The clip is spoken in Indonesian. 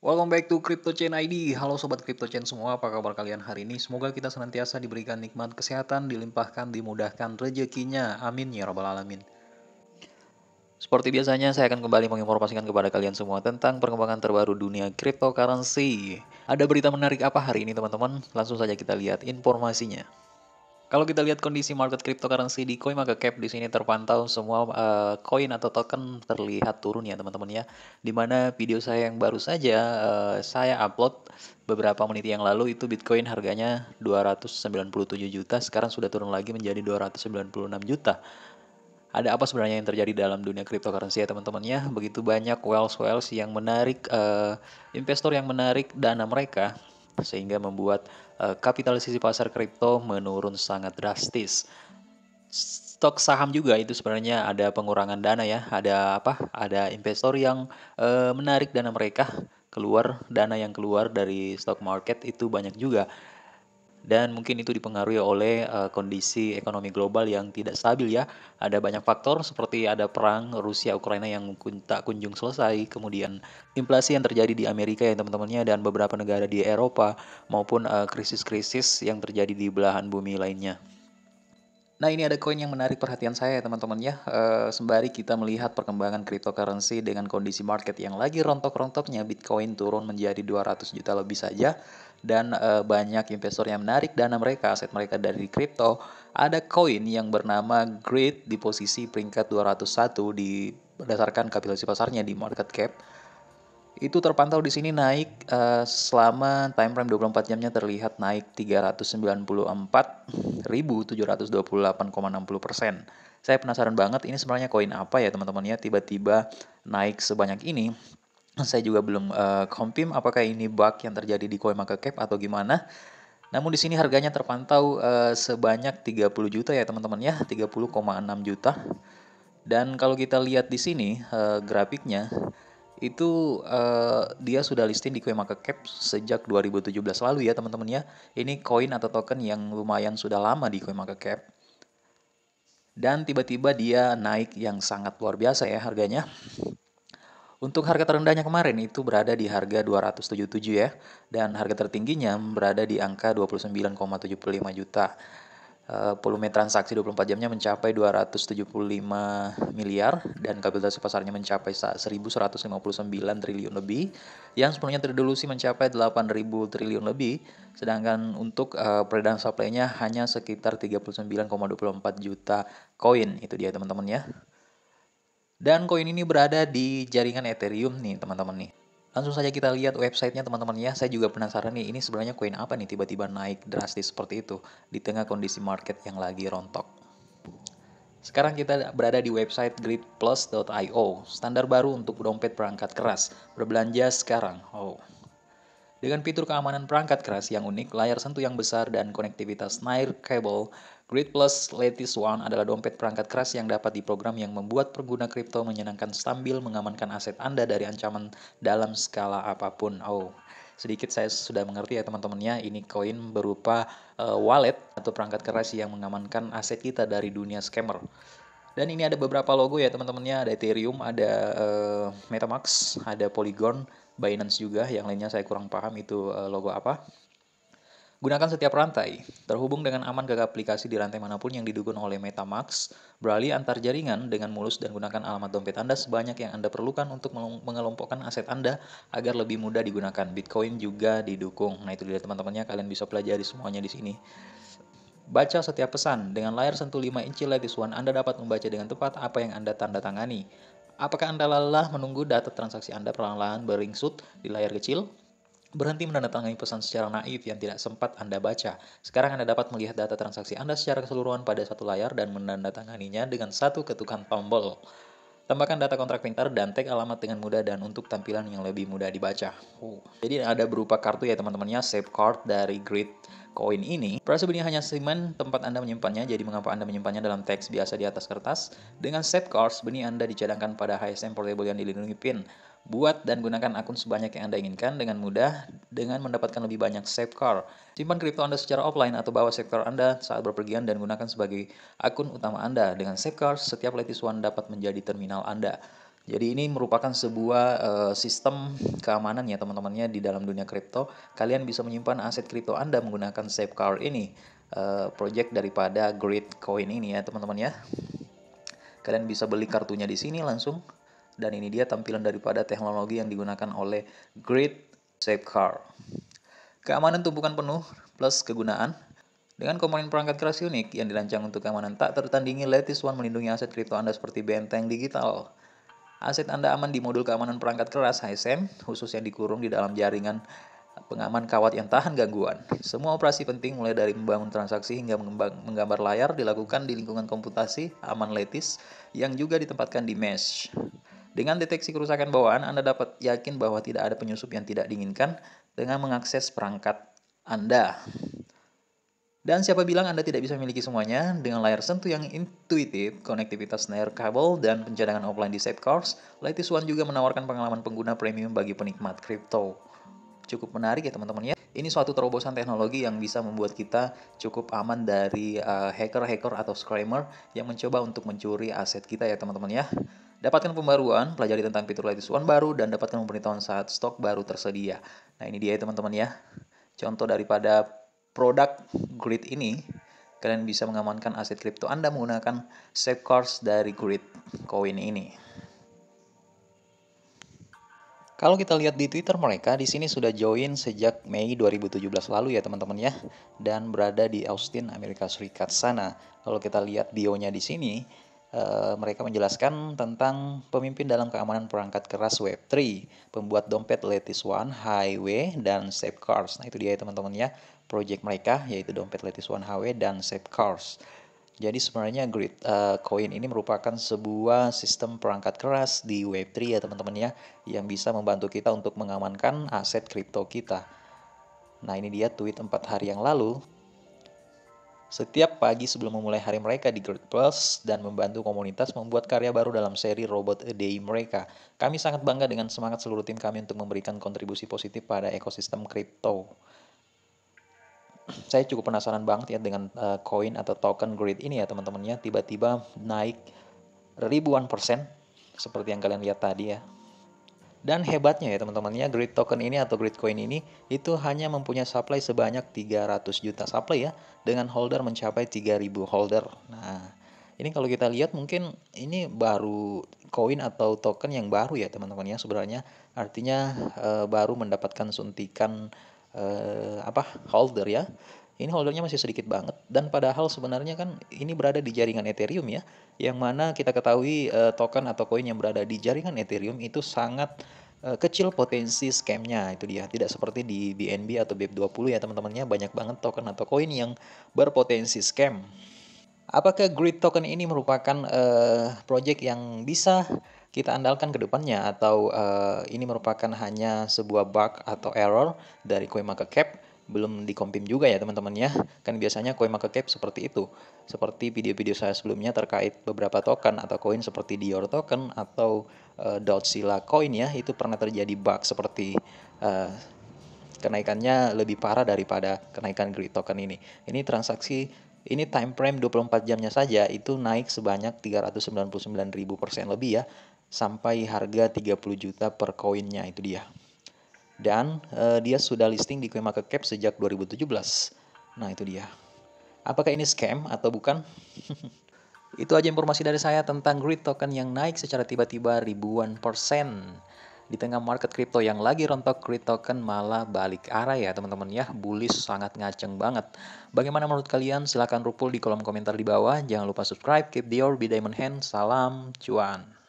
Welcome back to Crypto Chain ID. Halo sobat Crypto Chain semua, apa kabar kalian hari ini? Semoga kita senantiasa diberikan nikmat kesehatan, dilimpahkan, dimudahkan rezekinya. Amin ya rabbal alamin. Seperti biasanya, saya akan kembali menginformasikan kepada kalian semua tentang perkembangan terbaru dunia cryptocurrency. Ada berita menarik apa hari ini, teman-teman? Langsung saja kita lihat informasinya. Kalau kita lihat kondisi market cryptocurrency di coin maka cap di sini terpantau semua uh, atau token terlihat turun ya teman-teman ya. Dimana video saya yang baru saja uh, saya upload beberapa menit yang lalu itu Bitcoin harganya 297 juta sekarang sudah turun lagi menjadi 296 juta. Ada apa sebenarnya yang terjadi dalam dunia cryptocurrency ya teman-teman ya? Begitu banyak wells wells yang menarik uh, investor yang menarik dana mereka sehingga membuat uh, kapitalisasi pasar kripto menurun sangat drastis. Stok saham juga itu sebenarnya ada pengurangan dana ya, ada apa? Ada investor yang uh, menarik dana mereka keluar dana yang keluar dari stock market itu banyak juga dan mungkin itu dipengaruhi oleh uh, kondisi ekonomi global yang tidak stabil ya. Ada banyak faktor seperti ada perang Rusia Ukraina yang kun tak kunjung selesai, kemudian inflasi yang terjadi di Amerika ya teman-temannya dan beberapa negara di Eropa maupun eh, krisis-krisis uh, yang terjadi di belahan bumi lainnya. Nah ini ada koin yang menarik perhatian saya ya teman-teman ya e, Sembari kita melihat perkembangan cryptocurrency dengan kondisi market yang lagi rontok-rontoknya Bitcoin turun menjadi 200 juta lebih saja dan e, banyak investor yang menarik dana mereka, aset mereka dari kripto. Ada koin yang bernama Grid di posisi peringkat 201 di berdasarkan kapitalisasi pasarnya di market cap. Itu terpantau di sini naik e, selama time frame 24 jamnya terlihat naik 394.728,60 Saya penasaran banget ini sebenarnya koin apa ya teman-teman ya tiba-tiba naik sebanyak ini saya juga belum uh, confirm apakah ini bug yang terjadi di koin cap atau gimana. Namun di sini harganya terpantau uh, sebanyak 30 juta ya teman-teman ya, 30,6 juta. Dan kalau kita lihat di sini uh, grafiknya itu uh, dia sudah listing di cap sejak 2017 lalu ya teman-teman ya. Ini koin atau token yang lumayan sudah lama di cap. Dan tiba-tiba dia naik yang sangat luar biasa ya harganya. Untuk harga terendahnya kemarin itu berada di harga 277 ya dan harga tertingginya berada di angka 29,75 juta. Uh, volume transaksi 24 jamnya mencapai 275 miliar dan kapitalisasi pasarnya mencapai 1.159 triliun lebih yang sebelumnya terdelusi mencapai 8.000 triliun lebih sedangkan untuk uh, peredaran supply-nya hanya sekitar 39,24 juta koin itu dia teman-teman ya dan koin ini berada di jaringan Ethereum nih teman-teman nih. Langsung saja kita lihat websitenya teman-teman ya. Saya juga penasaran nih ini sebenarnya koin apa nih tiba-tiba naik drastis seperti itu di tengah kondisi market yang lagi rontok. Sekarang kita berada di website gridplus.io, standar baru untuk dompet perangkat keras. Berbelanja sekarang. Oh. Dengan fitur keamanan perangkat keras yang unik, layar sentuh yang besar dan konektivitas Nair Cable Grid Plus Latest One adalah dompet perangkat keras yang dapat diprogram yang membuat pengguna kripto menyenangkan stabil, mengamankan aset Anda dari ancaman dalam skala apapun. Oh, sedikit saya sudah mengerti ya teman-temannya. Ini koin berupa uh, wallet atau perangkat keras yang mengamankan aset kita dari dunia scammer. Dan ini ada beberapa logo ya teman-temannya, ada Ethereum, ada uh, eh, MetaMask, ada Polygon, Binance juga, yang lainnya saya kurang paham itu uh, logo apa. Gunakan setiap rantai. Terhubung dengan aman ke aplikasi di rantai manapun yang didukung oleh Metamax, Beralih antar jaringan dengan mulus dan gunakan alamat dompet Anda sebanyak yang Anda perlukan untuk mengelompokkan aset Anda agar lebih mudah digunakan. Bitcoin juga didukung. Nah, itu dia teman-temannya. Kalian bisa pelajari semuanya di sini. Baca setiap pesan. Dengan layar sentuh 5 inci Lattice One, Anda dapat membaca dengan tepat apa yang Anda tanda tangani. Apakah Anda lelah menunggu data transaksi Anda perlahan-lahan beringsut di layar kecil? Berhenti menandatangani pesan secara naif yang tidak sempat Anda baca. Sekarang Anda dapat melihat data transaksi Anda secara keseluruhan pada satu layar dan menandatanganinya dengan satu ketukan tombol. Tambahkan data kontrak pintar dan tag alamat dengan mudah dan untuk tampilan yang lebih mudah dibaca. Uh. Jadi ada berupa kartu ya teman-temannya, save card dari Grid Coin ini. Prosedunya hanya simen tempat Anda menyimpannya, jadi mengapa Anda menyimpannya dalam teks biasa di atas kertas? Dengan save cards, benih Anda dicadangkan pada HSM portable yang dilindungi PIN. Buat dan gunakan akun sebanyak yang Anda inginkan dengan mudah dengan mendapatkan lebih banyak safe car. Simpan kripto Anda secara offline atau bawa safe Anda saat berpergian dan gunakan sebagai akun utama Anda. Dengan safe car, setiap Lattice One dapat menjadi terminal Anda. Jadi ini merupakan sebuah uh, sistem keamanan ya teman-temannya di dalam dunia kripto. Kalian bisa menyimpan aset kripto Anda menggunakan Card ini, uh, project daripada Great Coin ini ya teman-teman ya. Kalian bisa beli kartunya di sini langsung dan ini dia tampilan daripada teknologi yang digunakan oleh Grid Safe Car. Keamanan tumpukan penuh plus kegunaan dengan komponen perangkat keras unik yang dirancang untuk keamanan tak tertandingi, Lattice One melindungi aset kripto Anda seperti benteng digital. Aset Anda aman di modul keamanan perangkat keras HSM, khusus yang dikurung di dalam jaringan pengaman kawat yang tahan gangguan. Semua operasi penting mulai dari membangun transaksi hingga menggambar layar dilakukan di lingkungan komputasi aman Lattice yang juga ditempatkan di mesh. Dengan deteksi kerusakan bawaan, Anda dapat yakin bahwa tidak ada penyusup yang tidak diinginkan dengan mengakses perangkat Anda. Dan siapa bilang Anda tidak bisa memiliki semuanya? Dengan layar sentuh yang intuitif, konektivitas snare kabel, dan pencadangan offline di cars, Latest One juga menawarkan pengalaman pengguna premium bagi penikmat kripto cukup menarik ya teman-teman ya. Ini suatu terobosan teknologi yang bisa membuat kita cukup aman dari hacker eh, hacker-hacker atau scammer yang mencoba untuk mencuri aset kita ya teman-teman ya. Dapatkan pembaruan, pelajari tentang fitur latest one baru, dan dapatkan pemberitahuan saat stok baru tersedia. Nah ini dia ya teman-teman ya. Contoh daripada produk Grid ini, kalian bisa mengamankan aset kripto Anda menggunakan safe course dari Grid Coin ini. Kalau kita lihat di Twitter mereka di sini sudah join sejak Mei 2017 lalu ya teman-teman ya dan berada di Austin Amerika Serikat sana. Kalau kita lihat bionya di sini Uh, mereka menjelaskan tentang pemimpin dalam keamanan perangkat keras Web3, pembuat dompet Lattice One, Highway, dan Safe Cars. Nah itu dia ya teman-teman ya, project mereka yaitu dompet Lattice One, Highway, dan Safe Cars. Jadi sebenarnya grid uh, coin ini merupakan sebuah sistem perangkat keras di Web3 ya teman-teman ya yang bisa membantu kita untuk mengamankan aset kripto kita. Nah ini dia tweet 4 hari yang lalu. Setiap pagi sebelum memulai hari mereka di Grid Plus dan membantu komunitas membuat karya baru dalam seri Robot A Day mereka. Kami sangat bangga dengan semangat seluruh tim kami untuk memberikan kontribusi positif pada ekosistem kripto saya cukup penasaran banget ya dengan koin eh, uh, atau token grid ini ya teman-temannya tiba-tiba naik ribuan persen seperti yang kalian lihat tadi ya. Dan hebatnya ya teman-temannya, grid token ini atau grid coin ini itu hanya mempunyai supply sebanyak 300 juta supply ya dengan holder mencapai 3000 holder. Nah, ini kalau kita lihat mungkin ini baru koin atau token yang baru ya teman-teman ya sebenarnya artinya e, baru mendapatkan suntikan uh, apa holder ya. Ini holdernya masih sedikit banget dan padahal sebenarnya kan ini berada di jaringan Ethereum ya, yang mana kita ketahui uh, token atau koin yang berada di jaringan Ethereum itu sangat eh, kecil potensi scamnya itu dia tidak seperti di BNB atau BEP20 ya teman-temannya banyak banget token atau koin yang berpotensi scam apakah grid token ini merupakan uh, project yang bisa kita andalkan ke depannya atau uh, ini merupakan hanya sebuah bug atau error dari Koemaka Cap belum dikompim juga ya teman-teman ya kan biasanya koin market cap seperti itu seperti video-video saya sebelumnya terkait beberapa token atau koin seperti Dior token atau uh, eh, Dotsila coin ya itu pernah terjadi bug seperti uh, kenaikannya lebih parah daripada kenaikan grid token ini ini transaksi ini time frame 24 jamnya saja itu naik sebanyak 399.000% lebih ya sampai harga 30 juta per koinnya itu dia. Dan eh, dia sudah listing di Coin Cap sejak 2017. Nah, itu dia. Apakah ini scam atau bukan? itu aja informasi dari saya tentang Grid token yang naik secara tiba-tiba ribuan persen. Di tengah market crypto yang lagi rontok, Grid token malah balik arah ya teman-teman ya. Bullish sangat ngaceng banget. Bagaimana menurut kalian? Silahkan rupul di kolom komentar di bawah. Jangan lupa subscribe, keep the orb, be diamond hand. Salam cuan.